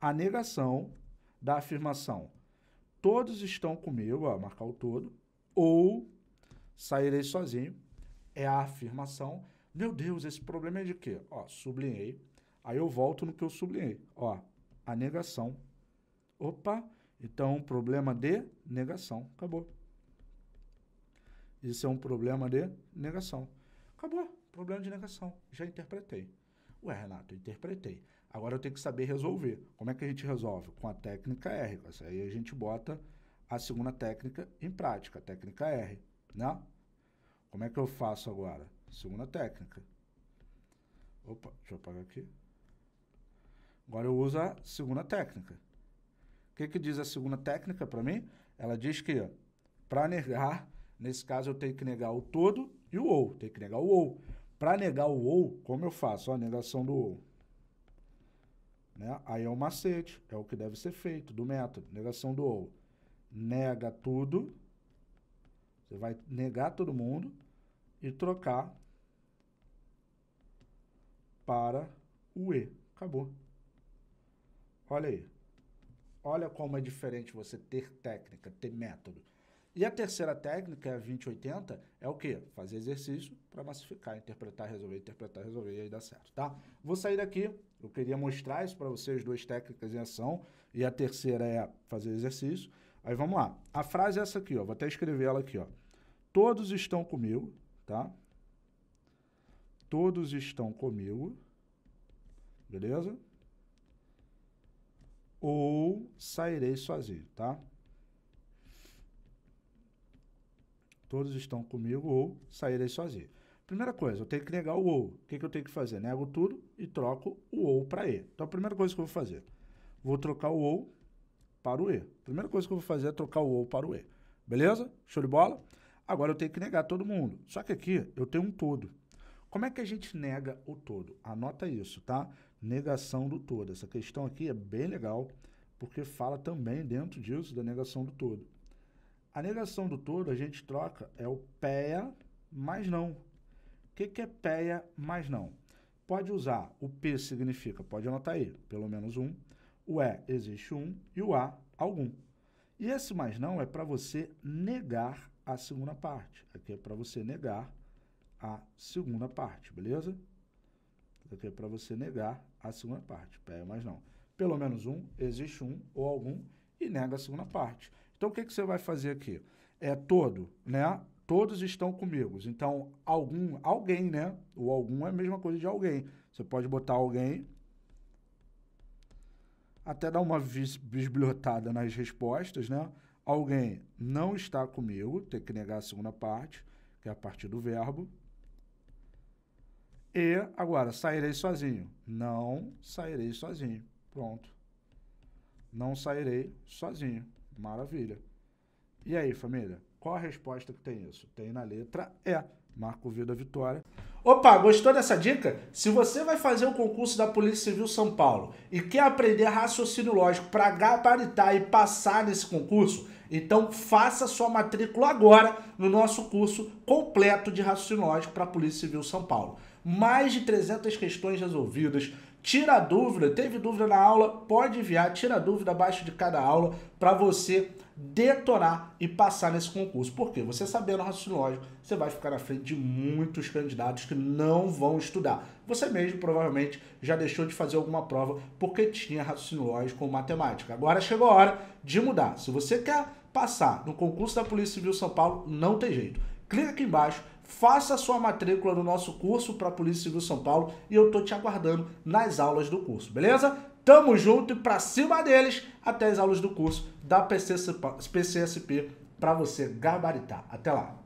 a negação da afirmação todos estão comigo, ó, marcar o todo, ou sairei sozinho, é a afirmação. Meu Deus, esse problema é de quê? Ó, sublinhei. Aí eu volto no que eu sublinhei. Ó, a negação. Opa, então um problema de negação. Acabou. Isso é um problema de negação. Acabou. Problema de negação. Já interpretei. Ué, Renato, interpretei. Agora eu tenho que saber resolver. Como é que a gente resolve? Com a técnica R. aí a gente bota a segunda técnica em prática, a técnica R, né? Como é que eu faço agora? Segunda técnica. Opa, deixa eu apagar aqui. Agora eu uso a segunda técnica. O que, que diz a segunda técnica para mim? Ela diz que para negar, nesse caso eu tenho que negar o todo e o ou. Tenho que negar o ou. Para negar o ou, como eu faço? Ó, a negação do ou. Né? Aí é o um macete, é o que deve ser feito, do método, negação do ou. Nega tudo, você vai negar todo mundo e trocar para o E. Acabou. Olha aí. Olha como é diferente você ter técnica, ter método. E a terceira técnica, 2080, é o quê? Fazer exercício para massificar, interpretar, resolver, interpretar, resolver, e aí dá certo, tá? Vou sair daqui, eu queria mostrar isso para vocês, duas técnicas em ação, e a terceira é fazer exercício. Aí vamos lá. A frase é essa aqui, ó, vou até escrever ela aqui, ó. Todos estão comigo, tá? Todos estão comigo, beleza? Ou sairei sozinho, tá? todos estão comigo ou sairei sozinho. Primeira coisa, eu tenho que negar o ou. O que, que eu tenho que fazer? Nego tudo e troco o ou para e. Então, a primeira coisa que eu vou fazer, vou trocar o ou para o e. A primeira coisa que eu vou fazer é trocar o ou para o e. Beleza? Show de bola? Agora eu tenho que negar todo mundo. Só que aqui eu tenho um todo. Como é que a gente nega o todo? Anota isso, tá? Negação do todo. Essa questão aqui é bem legal, porque fala também dentro disso da negação do todo. A negação do todo a gente troca é o PEA mais não. O que, que é PEA mais não? Pode usar o P significa, pode anotar aí, pelo menos um. O E existe um e o A algum. E esse mais não é para você negar a segunda parte. Aqui é para você negar a segunda parte, beleza? Aqui é para você negar a segunda parte. PEA mais não. Pelo menos um, existe um ou algum e nega a segunda parte. Então, o que, que você vai fazer aqui? É todo, né? Todos estão comigo. Então, algum, alguém, né? O algum é a mesma coisa de alguém. Você pode botar alguém, até dar uma bisbilhotada nas respostas, né? Alguém não está comigo, tem que negar a segunda parte, que é a parte do verbo. E agora, sairei sozinho. Não sairei sozinho. Pronto. Não sairei sozinho. Maravilha. E aí, família? Qual a resposta que tem isso? Tem na letra E. Marco Vida Vitória. Opa, gostou dessa dica? Se você vai fazer o um concurso da Polícia Civil São Paulo e quer aprender raciocínio lógico para gabaritar e passar nesse concurso, então faça sua matrícula agora no nosso curso completo de raciocínio lógico para a Polícia Civil São Paulo. Mais de 300 questões resolvidas, Tira a dúvida, teve dúvida na aula, pode enviar, tira a dúvida abaixo de cada aula para você detonar e passar nesse concurso. Porque você sabendo o raciocínio lógico, você vai ficar na frente de muitos candidatos que não vão estudar. Você mesmo provavelmente já deixou de fazer alguma prova porque tinha raciocínio lógico ou matemática. Agora chegou a hora de mudar. Se você quer passar no concurso da Polícia Civil São Paulo, não tem jeito clica aqui embaixo, faça a sua matrícula no nosso curso para a Polícia Civil São Paulo e eu tô te aguardando nas aulas do curso, beleza? Tamo junto e pra cima deles até as aulas do curso da PCSP para você gabaritar. Até lá!